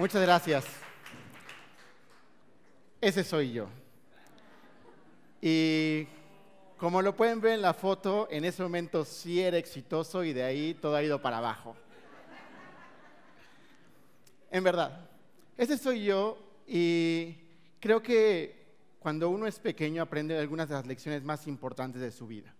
Muchas gracias. Ese soy yo. Y como lo pueden ver en la foto, en ese momento sí era exitoso y de ahí todo ha ido para abajo. En verdad, ese soy yo y creo que cuando uno es pequeño aprende algunas de las lecciones más importantes de su vida.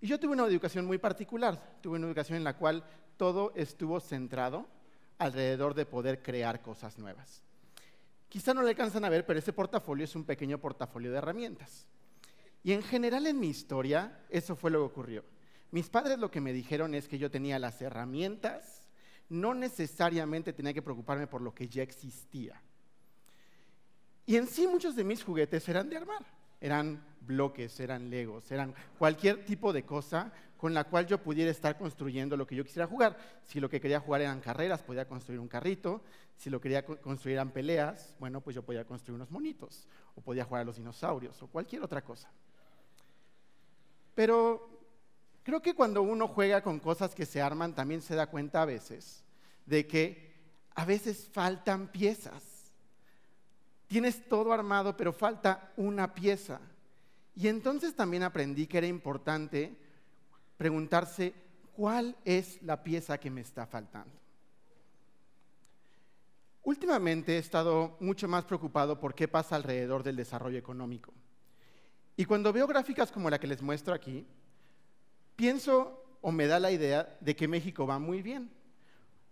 Y yo tuve una educación muy particular, tuve una educación en la cual todo estuvo centrado alrededor de poder crear cosas nuevas. Quizá no le alcanzan a ver, pero ese portafolio es un pequeño portafolio de herramientas. Y en general en mi historia, eso fue lo que ocurrió. Mis padres lo que me dijeron es que yo tenía las herramientas, no necesariamente tenía que preocuparme por lo que ya existía. Y en sí muchos de mis juguetes eran de armar, eran bloques, eran legos, eran cualquier tipo de cosa con la cual yo pudiera estar construyendo lo que yo quisiera jugar. Si lo que quería jugar eran carreras, podía construir un carrito. Si lo quería construir eran peleas, bueno, pues yo podía construir unos monitos, o podía jugar a los dinosaurios, o cualquier otra cosa. Pero creo que cuando uno juega con cosas que se arman, también se da cuenta a veces de que a veces faltan piezas. Tienes todo armado, pero falta una pieza. Y entonces también aprendí que era importante preguntarse cuál es la pieza que me está faltando. Últimamente he estado mucho más preocupado por qué pasa alrededor del desarrollo económico. Y cuando veo gráficas como la que les muestro aquí, pienso o me da la idea de que México va muy bien.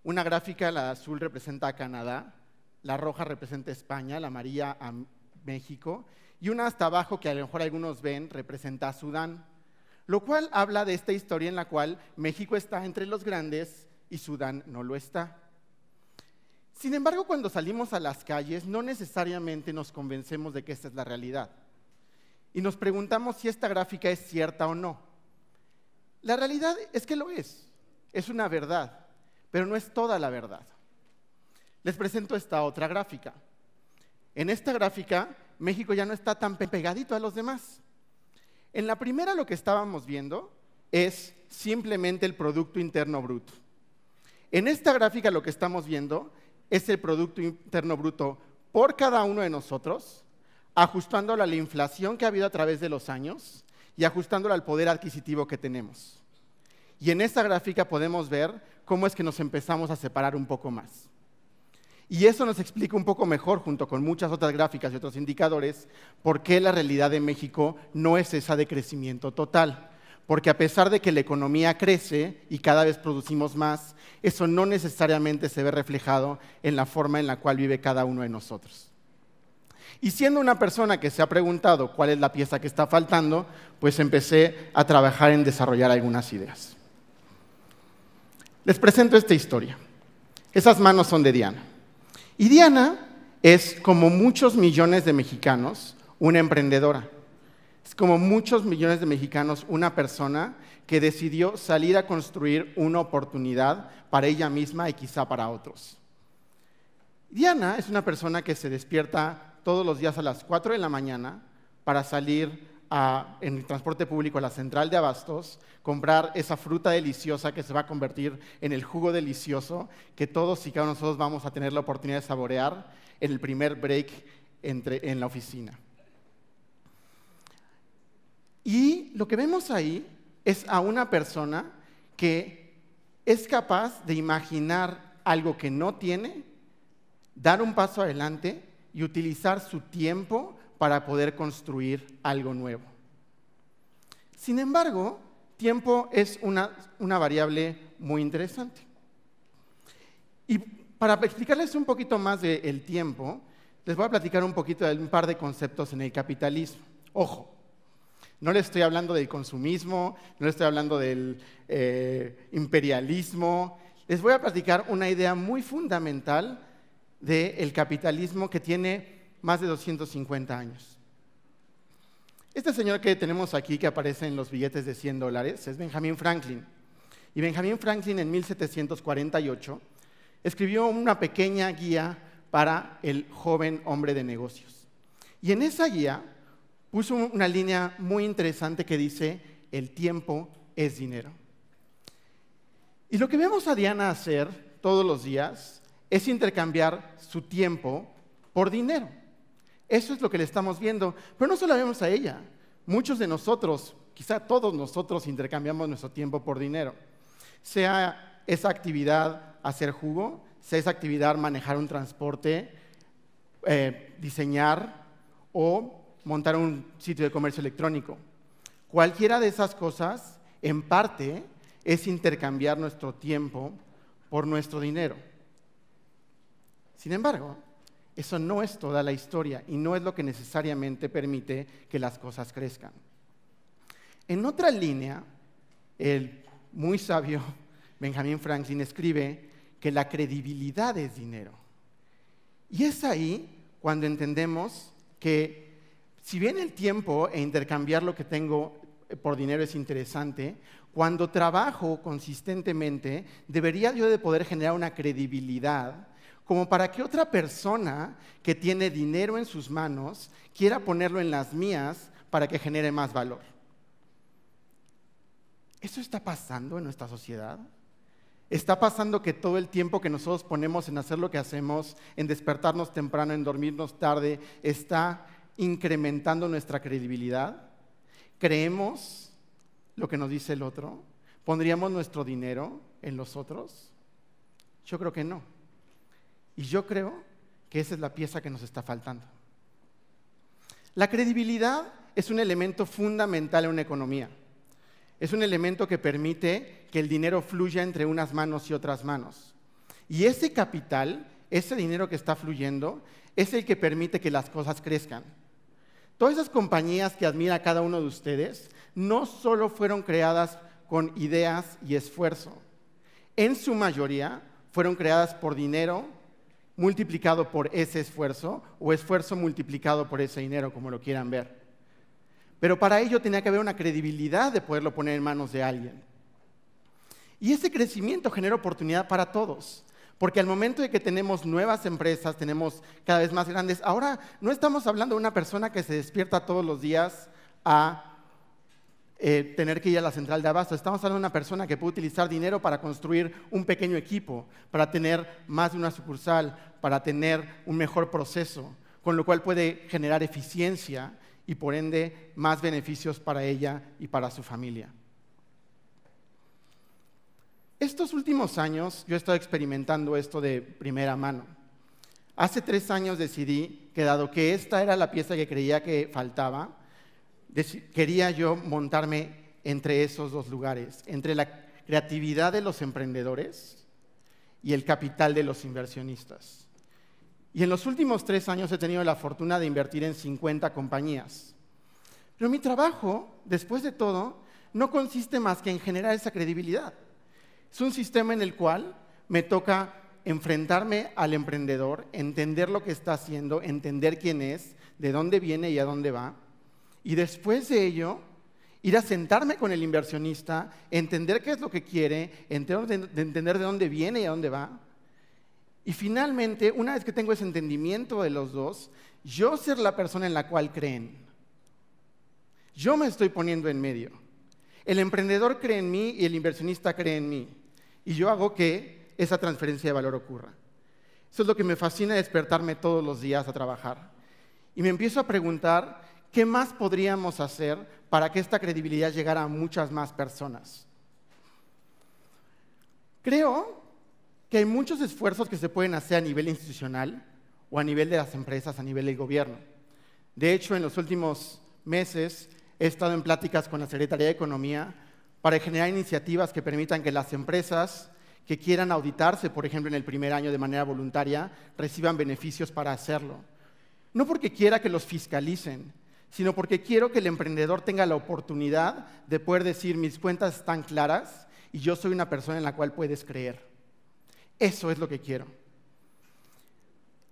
Una gráfica, la azul representa a Canadá, la roja representa a España, la amarilla a México, y una hasta abajo que a lo mejor algunos ven representa a Sudán. Lo cual habla de esta historia en la cual México está entre los grandes y Sudán no lo está. Sin embargo, cuando salimos a las calles, no necesariamente nos convencemos de que esta es la realidad. Y nos preguntamos si esta gráfica es cierta o no. La realidad es que lo es. Es una verdad, pero no es toda la verdad. Les presento esta otra gráfica. En esta gráfica, México ya no está tan pegadito a los demás. En la primera lo que estábamos viendo es simplemente el Producto Interno Bruto. En esta gráfica lo que estamos viendo es el Producto Interno Bruto por cada uno de nosotros, ajustándolo a la inflación que ha habido a través de los años y ajustándolo al poder adquisitivo que tenemos. Y en esta gráfica podemos ver cómo es que nos empezamos a separar un poco más. Y eso nos explica un poco mejor, junto con muchas otras gráficas y otros indicadores, por qué la realidad de México no es esa de crecimiento total. Porque a pesar de que la economía crece y cada vez producimos más, eso no necesariamente se ve reflejado en la forma en la cual vive cada uno de nosotros. Y siendo una persona que se ha preguntado cuál es la pieza que está faltando, pues empecé a trabajar en desarrollar algunas ideas. Les presento esta historia. Esas manos son de Diana. Y Diana es, como muchos millones de mexicanos, una emprendedora. Es como muchos millones de mexicanos, una persona que decidió salir a construir una oportunidad para ella misma y quizá para otros. Diana es una persona que se despierta todos los días a las 4 de la mañana para salir en el transporte público a la central de abastos, comprar esa fruta deliciosa que se va a convertir en el jugo delicioso que todos y cada uno de nosotros vamos a tener la oportunidad de saborear en el primer break entre, en la oficina. Y lo que vemos ahí es a una persona que es capaz de imaginar algo que no tiene, dar un paso adelante y utilizar su tiempo para poder construir algo nuevo. Sin embargo, tiempo es una, variable muy interesante. Y para explicarles un poquito más del tiempo, les voy a platicar un poquito de un par de conceptos en el capitalismo. Ojo, no les estoy hablando del consumismo, no les estoy hablando del eh, imperialismo. Les voy a platicar una idea muy fundamental del capitalismo que tiene más de 250 años. Este señor que tenemos aquí, que aparece en los billetes de 100 dólares, es Benjamin Franklin. Y Benjamin Franklin en 1748 escribió una pequeña guía para el joven hombre de negocios. Y en esa guía puso una línea muy interesante que dice, el tiempo es dinero. Y lo que vemos a Diana hacer todos los días es intercambiar su tiempo por dinero. Eso es lo que le estamos viendo. Pero no solo vemos a ella. Muchos de nosotros, quizá todos nosotros, intercambiamos nuestro tiempo por dinero. Sea esa actividad hacer jugo, sea esa actividad manejar un transporte, eh, diseñar o montar un sitio de comercio electrónico. Cualquiera de esas cosas, en parte, es intercambiar nuestro tiempo por nuestro dinero. Sin embargo, eso no es toda la historia y no es lo que necesariamente permite que las cosas crezcan. En otra línea, el muy sabio Benjamin Franklin escribe que la credibilidad es dinero. Y es ahí cuando entendemos que si bien el tiempo e intercambiar lo que tengo eh, por dinero es interesante, cuando trabajo consistentemente, debería yo de poder generar una credibilidad como para que otra persona que tiene dinero en sus manos quiera ponerlo en las mías para que genere más valor. ¿Eso está pasando en nuestra sociedad? ¿Está pasando que todo el tiempo que nosotros ponemos en hacer lo que hacemos, en despertarnos temprano, en dormirnos tarde, está incrementando nuestra credibilidad? ¿Creemos lo que nos dice el otro? ¿Pondríamos nuestro dinero en los otros? Yo creo que no. Y yo creo que esa es la pieza que nos está faltando. La credibilidad es un elemento fundamental en una economía. Es un elemento que permite que el dinero fluya entre unas manos y otras manos. Y ese capital, ese dinero que está fluyendo, es el que permite que las cosas crezcan. Todas esas compañías que admira cada uno de ustedes no solo fueron creadas con ideas y esfuerzo, en su mayoría fueron creadas por dinero, multiplicado por ese esfuerzo o esfuerzo multiplicado por ese dinero, como lo quieran ver. Pero para ello tenía que haber una credibilidad de poderlo poner en manos de alguien. Y ese crecimiento genera oportunidad para todos. Porque al momento de que tenemos nuevas empresas, tenemos cada vez más grandes, ahora no estamos hablando de una persona que se despierta todos los días a eh, tener que ir a la central de abasto. Estamos hablando de una persona que puede utilizar dinero para construir un pequeño equipo, para tener más de una sucursal, para tener un mejor proceso, con lo cual puede generar eficiencia y por ende más beneficios para ella y para su familia. Estos últimos años yo he estado experimentando esto de primera mano. Hace tres años decidí que dado que esta era la pieza que creía que faltaba, quería yo montarme entre esos dos lugares, entre la creatividad de los emprendedores y el capital de los inversionistas. Y en los últimos tres años he tenido la fortuna de invertir en 50 compañías. Pero mi trabajo, después de todo, no consiste más que en generar esa credibilidad. Es un sistema en el cual me toca enfrentarme al emprendedor, entender lo que está haciendo, entender quién es, de dónde viene y a dónde va, y después de ello ir a sentarme con el inversionista, entender qué es lo que quiere, entender de dónde viene y a dónde va. Y finalmente, una vez que tengo ese entendimiento de los dos, yo ser la persona en la cual creen. Yo me estoy poniendo en medio. El emprendedor cree en mí y el inversionista cree en mí. Y yo hago que esa transferencia de valor ocurra. Eso es lo que me fascina despertarme todos los días a trabajar. Y me empiezo a preguntar ¿qué más podríamos hacer para que esta credibilidad llegara a muchas más personas? Creo que hay muchos esfuerzos que se pueden hacer a nivel institucional o a nivel de las empresas, a nivel del gobierno. De hecho, en los últimos meses he estado en pláticas con la Secretaría de Economía para generar iniciativas que permitan que las empresas que quieran auditarse, por ejemplo, en el primer año de manera voluntaria, reciban beneficios para hacerlo. No porque quiera que los fiscalicen, sino porque quiero que el emprendedor tenga la oportunidad de poder decir mis cuentas están claras y yo soy una persona en la cual puedes creer. Eso es lo que quiero.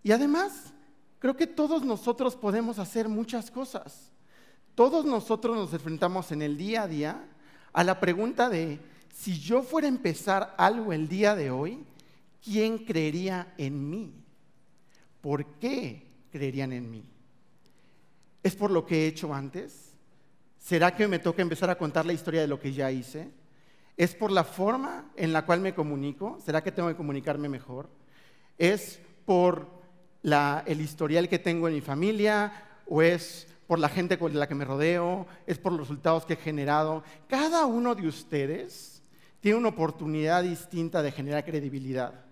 Y además, creo que todos nosotros podemos hacer muchas cosas. Todos nosotros nos enfrentamos en el día a día a la pregunta de, si yo fuera a empezar algo el día de hoy, ¿quién creería en mí? ¿Por qué creerían en mí? ¿Es por lo que he hecho antes? ¿Será que me toca empezar a contar la historia de lo que ya hice? ¿Es por la forma en la cual me comunico? ¿Será que tengo que comunicarme mejor? ¿Es por el historial que tengo en mi familia? ¿O es por la gente con la que me rodeo? ¿Es por los resultados que he generado? Cada uno de ustedes tiene una oportunidad distinta de generar credibilidad.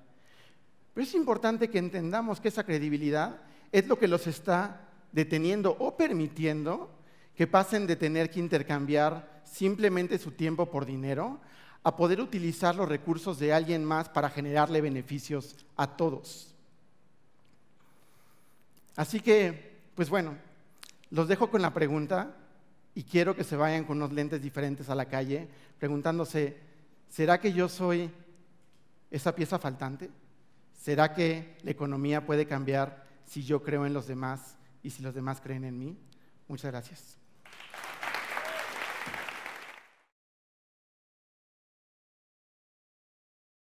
Pero es importante que entendamos que esa credibilidad es lo que los está deteniendo o permitiendo que pasen de tener que intercambiar simplemente su tiempo por dinero a poder utilizar los recursos de alguien más para generarle beneficios a todos. Así que, pues bueno, los dejo con la pregunta y quiero que se vayan con unos lentes diferentes a la calle preguntándose, ¿será que yo soy esa pieza faltante? ¿Será que la economía puede cambiar si yo creo en los demás y si los demás creen en mí. Muchas gracias.